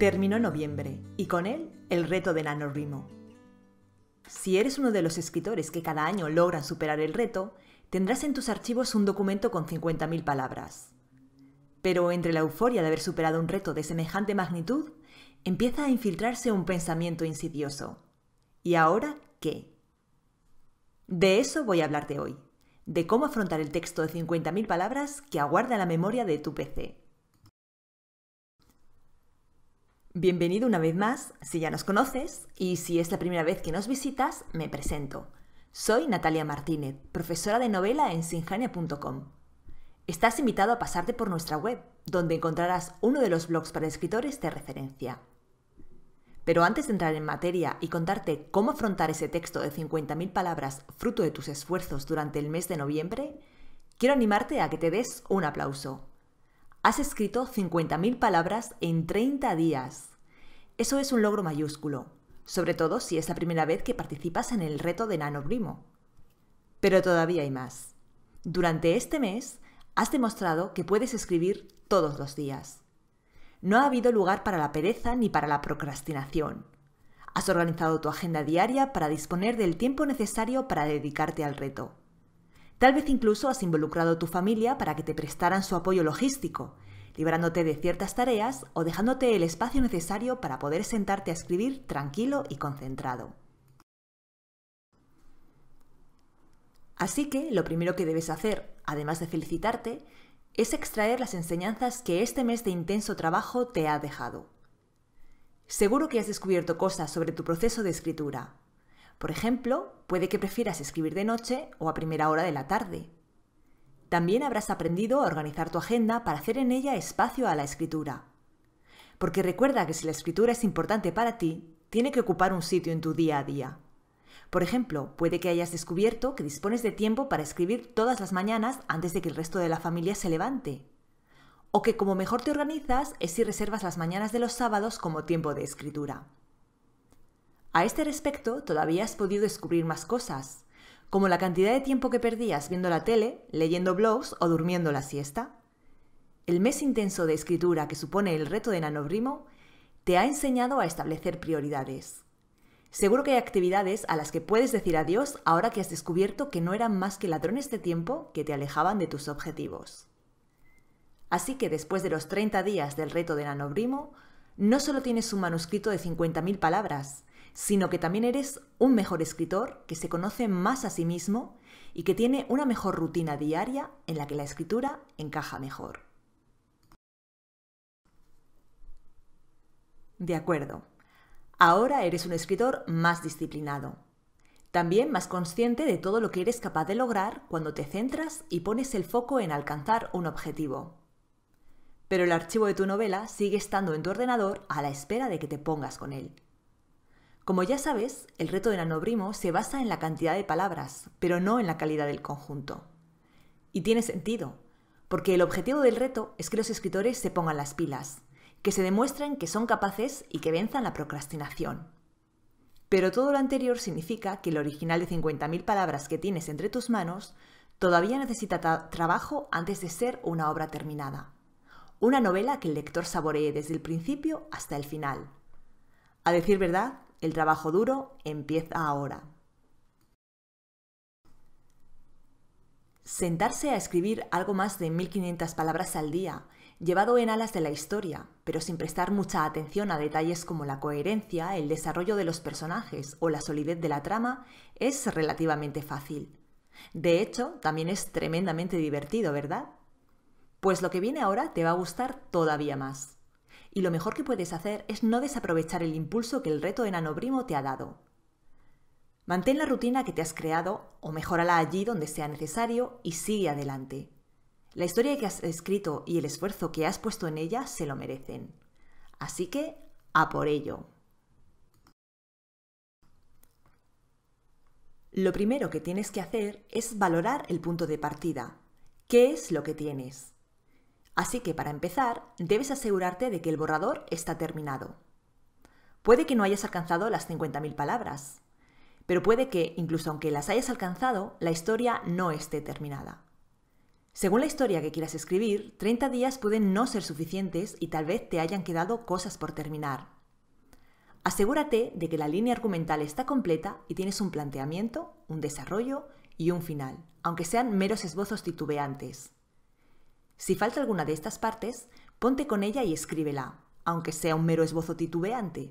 Terminó noviembre y con él el reto de NanoRIMO. Si eres uno de los escritores que cada año logran superar el reto, tendrás en tus archivos un documento con 50.000 palabras. Pero entre la euforia de haber superado un reto de semejante magnitud, empieza a infiltrarse un pensamiento insidioso. ¿Y ahora qué? De eso voy a hablarte hoy, de cómo afrontar el texto de 50.000 palabras que aguarda la memoria de tu PC. Bienvenido una vez más, si ya nos conoces y si es la primera vez que nos visitas, me presento. Soy Natalia Martínez, profesora de novela en Sinjania.com. Estás invitado a pasarte por nuestra web, donde encontrarás uno de los blogs para escritores de referencia. Pero antes de entrar en materia y contarte cómo afrontar ese texto de 50.000 palabras fruto de tus esfuerzos durante el mes de noviembre, quiero animarte a que te des un aplauso. Has escrito 50.000 palabras en 30 días. Eso es un logro mayúsculo, sobre todo si es la primera vez que participas en el reto de Nano Pero todavía hay más. Durante este mes has demostrado que puedes escribir todos los días. No ha habido lugar para la pereza ni para la procrastinación. Has organizado tu agenda diaria para disponer del tiempo necesario para dedicarte al reto. Tal vez incluso has involucrado a tu familia para que te prestaran su apoyo logístico, librándote de ciertas tareas o dejándote el espacio necesario para poder sentarte a escribir tranquilo y concentrado. Así que lo primero que debes hacer, además de felicitarte, es extraer las enseñanzas que este mes de intenso trabajo te ha dejado. Seguro que has descubierto cosas sobre tu proceso de escritura, por ejemplo, puede que prefieras escribir de noche o a primera hora de la tarde. También habrás aprendido a organizar tu agenda para hacer en ella espacio a la escritura. Porque recuerda que si la escritura es importante para ti, tiene que ocupar un sitio en tu día a día. Por ejemplo, puede que hayas descubierto que dispones de tiempo para escribir todas las mañanas antes de que el resto de la familia se levante. O que como mejor te organizas es si reservas las mañanas de los sábados como tiempo de escritura. A este respecto, todavía has podido descubrir más cosas, como la cantidad de tiempo que perdías viendo la tele, leyendo blogs o durmiendo la siesta. El mes intenso de escritura que supone el reto de NanoBrimo te ha enseñado a establecer prioridades. Seguro que hay actividades a las que puedes decir adiós ahora que has descubierto que no eran más que ladrones de tiempo que te alejaban de tus objetivos. Así que después de los 30 días del reto de NanoBrimo, no solo tienes un manuscrito de 50.000 palabras, sino que también eres un mejor escritor que se conoce más a sí mismo y que tiene una mejor rutina diaria en la que la escritura encaja mejor. De acuerdo. Ahora eres un escritor más disciplinado. También más consciente de todo lo que eres capaz de lograr cuando te centras y pones el foco en alcanzar un objetivo. Pero el archivo de tu novela sigue estando en tu ordenador a la espera de que te pongas con él. Como ya sabes, el reto de nanobrimo se basa en la cantidad de palabras, pero no en la calidad del conjunto. Y tiene sentido, porque el objetivo del reto es que los escritores se pongan las pilas, que se demuestren que son capaces y que venzan la procrastinación. Pero todo lo anterior significa que el original de 50.000 palabras que tienes entre tus manos todavía necesita trabajo antes de ser una obra terminada. Una novela que el lector saboree desde el principio hasta el final. A decir verdad, el trabajo duro empieza ahora. Sentarse a escribir algo más de 1500 palabras al día, llevado en alas de la historia, pero sin prestar mucha atención a detalles como la coherencia, el desarrollo de los personajes o la solidez de la trama, es relativamente fácil. De hecho, también es tremendamente divertido, ¿verdad? Pues lo que viene ahora te va a gustar todavía más y lo mejor que puedes hacer es no desaprovechar el impulso que el reto de te ha dado. Mantén la rutina que te has creado o mejórala allí donde sea necesario y sigue adelante. La historia que has escrito y el esfuerzo que has puesto en ella se lo merecen. Así que, a por ello. Lo primero que tienes que hacer es valorar el punto de partida. ¿Qué es lo que tienes? Así que para empezar, debes asegurarte de que el borrador está terminado. Puede que no hayas alcanzado las 50.000 palabras, pero puede que, incluso aunque las hayas alcanzado, la historia no esté terminada. Según la historia que quieras escribir, 30 días pueden no ser suficientes y tal vez te hayan quedado cosas por terminar. Asegúrate de que la línea argumental está completa y tienes un planteamiento, un desarrollo y un final, aunque sean meros esbozos titubeantes. Si falta alguna de estas partes, ponte con ella y escríbela, aunque sea un mero esbozo titubeante.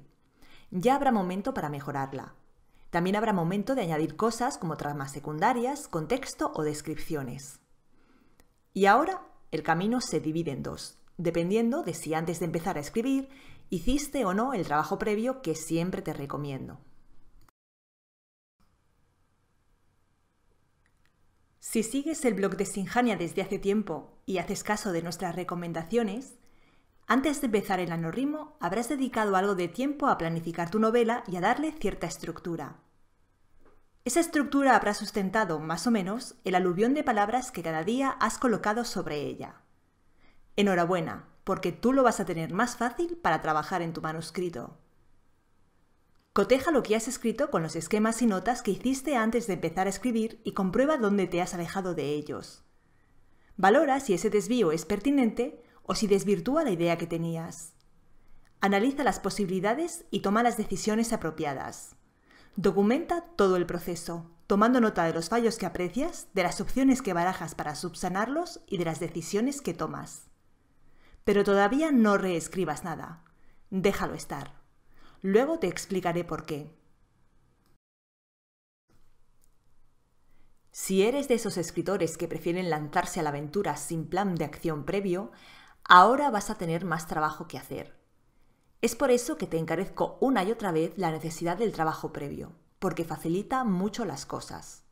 Ya habrá momento para mejorarla. También habrá momento de añadir cosas como tramas secundarias, contexto o descripciones. Y ahora el camino se divide en dos, dependiendo de si antes de empezar a escribir hiciste o no el trabajo previo que siempre te recomiendo. Si sigues el blog de Sinjania desde hace tiempo y haces caso de nuestras recomendaciones, antes de empezar el anorrimo habrás dedicado algo de tiempo a planificar tu novela y a darle cierta estructura. Esa estructura habrá sustentado, más o menos, el aluvión de palabras que cada día has colocado sobre ella. Enhorabuena, porque tú lo vas a tener más fácil para trabajar en tu manuscrito. Coteja lo que has escrito con los esquemas y notas que hiciste antes de empezar a escribir y comprueba dónde te has alejado de ellos. Valora si ese desvío es pertinente o si desvirtúa la idea que tenías. Analiza las posibilidades y toma las decisiones apropiadas. Documenta todo el proceso, tomando nota de los fallos que aprecias, de las opciones que barajas para subsanarlos y de las decisiones que tomas. Pero todavía no reescribas nada. Déjalo estar. Luego te explicaré por qué. Si eres de esos escritores que prefieren lanzarse a la aventura sin plan de acción previo, ahora vas a tener más trabajo que hacer. Es por eso que te encarezco una y otra vez la necesidad del trabajo previo, porque facilita mucho las cosas.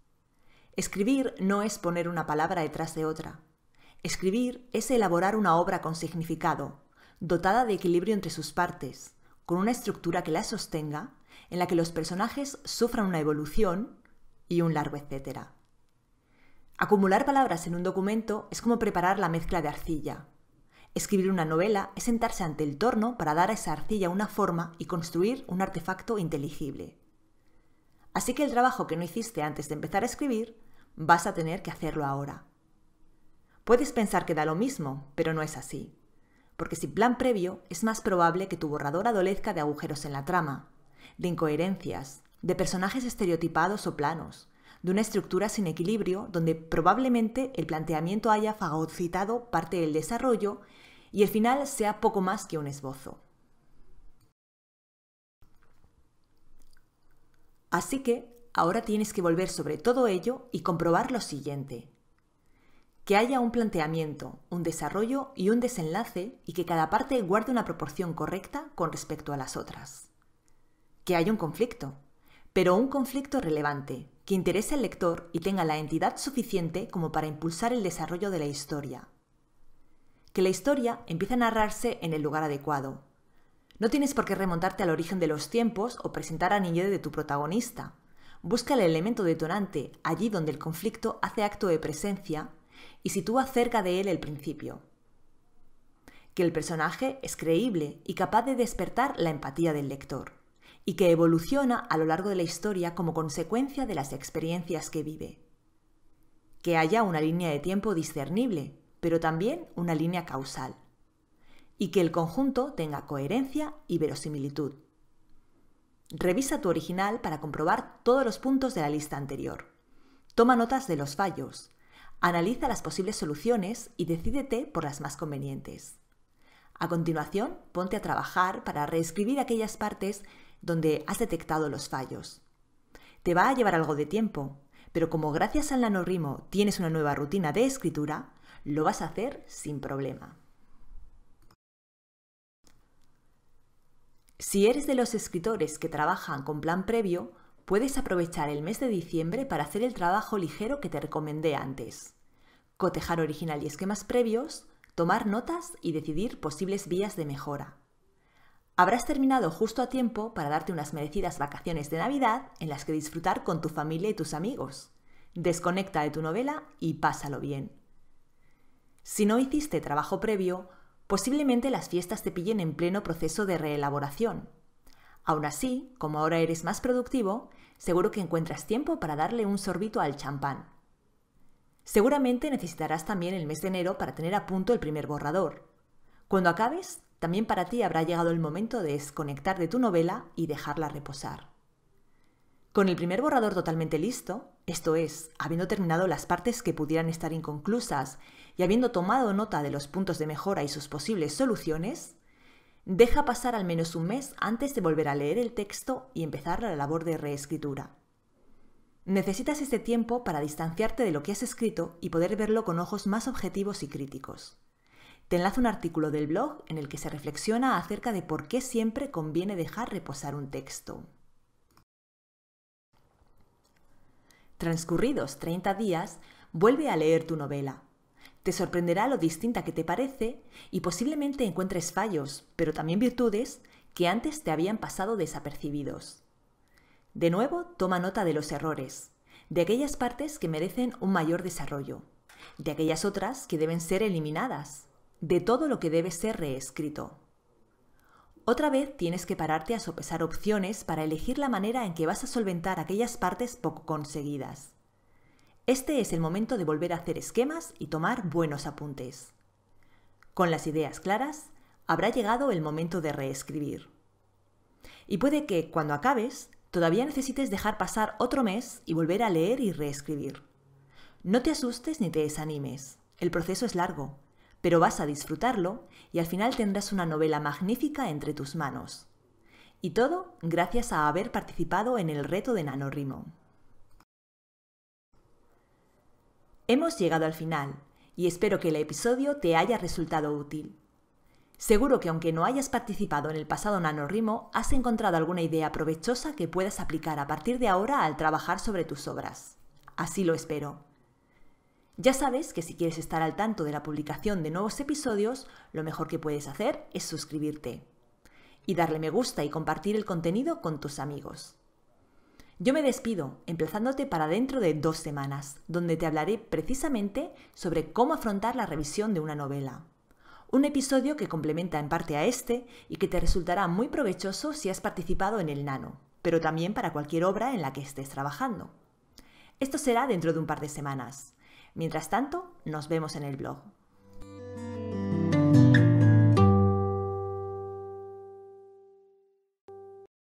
Escribir no es poner una palabra detrás de otra. Escribir es elaborar una obra con significado, dotada de equilibrio entre sus partes, con una estructura que la sostenga, en la que los personajes sufran una evolución y un largo etcétera. Acumular palabras en un documento es como preparar la mezcla de arcilla. Escribir una novela es sentarse ante el torno para dar a esa arcilla una forma y construir un artefacto inteligible. Así que el trabajo que no hiciste antes de empezar a escribir, vas a tener que hacerlo ahora. Puedes pensar que da lo mismo, pero no es así porque sin plan previo es más probable que tu borrador adolezca de agujeros en la trama, de incoherencias, de personajes estereotipados o planos, de una estructura sin equilibrio donde probablemente el planteamiento haya fagocitado parte del desarrollo y el final sea poco más que un esbozo. Así que ahora tienes que volver sobre todo ello y comprobar lo siguiente que haya un planteamiento, un desarrollo y un desenlace y que cada parte guarde una proporción correcta con respecto a las otras. Que haya un conflicto, pero un conflicto relevante, que interese al lector y tenga la entidad suficiente como para impulsar el desarrollo de la historia. Que la historia empiece a narrarse en el lugar adecuado. No tienes por qué remontarte al origen de los tiempos o presentar a de tu protagonista. Busca el elemento detonante allí donde el conflicto hace acto de presencia y sitúa cerca de él el principio. Que el personaje es creíble y capaz de despertar la empatía del lector, y que evoluciona a lo largo de la historia como consecuencia de las experiencias que vive. Que haya una línea de tiempo discernible, pero también una línea causal. Y que el conjunto tenga coherencia y verosimilitud. Revisa tu original para comprobar todos los puntos de la lista anterior. Toma notas de los fallos, Analiza las posibles soluciones y decídete por las más convenientes. A continuación, ponte a trabajar para reescribir aquellas partes donde has detectado los fallos. Te va a llevar algo de tiempo, pero como gracias al nanorrimo tienes una nueva rutina de escritura, lo vas a hacer sin problema. Si eres de los escritores que trabajan con plan previo, puedes aprovechar el mes de diciembre para hacer el trabajo ligero que te recomendé antes. Cotejar original y esquemas previos, tomar notas y decidir posibles vías de mejora. Habrás terminado justo a tiempo para darte unas merecidas vacaciones de Navidad en las que disfrutar con tu familia y tus amigos. Desconecta de tu novela y pásalo bien. Si no hiciste trabajo previo, posiblemente las fiestas te pillen en pleno proceso de reelaboración. Aún así, como ahora eres más productivo, seguro que encuentras tiempo para darle un sorbito al champán. Seguramente necesitarás también el mes de enero para tener a punto el primer borrador. Cuando acabes, también para ti habrá llegado el momento de desconectar de tu novela y dejarla reposar. Con el primer borrador totalmente listo, esto es, habiendo terminado las partes que pudieran estar inconclusas y habiendo tomado nota de los puntos de mejora y sus posibles soluciones, Deja pasar al menos un mes antes de volver a leer el texto y empezar la labor de reescritura. Necesitas este tiempo para distanciarte de lo que has escrito y poder verlo con ojos más objetivos y críticos. Te enlazo un artículo del blog en el que se reflexiona acerca de por qué siempre conviene dejar reposar un texto. Transcurridos 30 días, vuelve a leer tu novela. Te sorprenderá lo distinta que te parece y posiblemente encuentres fallos, pero también virtudes que antes te habían pasado desapercibidos. De nuevo, toma nota de los errores, de aquellas partes que merecen un mayor desarrollo, de aquellas otras que deben ser eliminadas, de todo lo que debe ser reescrito. Otra vez tienes que pararte a sopesar opciones para elegir la manera en que vas a solventar aquellas partes poco conseguidas. Este es el momento de volver a hacer esquemas y tomar buenos apuntes. Con las ideas claras, habrá llegado el momento de reescribir. Y puede que, cuando acabes, todavía necesites dejar pasar otro mes y volver a leer y reescribir. No te asustes ni te desanimes. El proceso es largo, pero vas a disfrutarlo y al final tendrás una novela magnífica entre tus manos. Y todo gracias a haber participado en el reto de Nanorrimo. Hemos llegado al final y espero que el episodio te haya resultado útil. Seguro que aunque no hayas participado en el pasado NanoRimo, has encontrado alguna idea provechosa que puedas aplicar a partir de ahora al trabajar sobre tus obras. Así lo espero. Ya sabes que si quieres estar al tanto de la publicación de nuevos episodios, lo mejor que puedes hacer es suscribirte y darle me gusta y compartir el contenido con tus amigos. Yo me despido, emplazándote para dentro de dos semanas, donde te hablaré precisamente sobre cómo afrontar la revisión de una novela. Un episodio que complementa en parte a este y que te resultará muy provechoso si has participado en el nano, pero también para cualquier obra en la que estés trabajando. Esto será dentro de un par de semanas. Mientras tanto, nos vemos en el blog.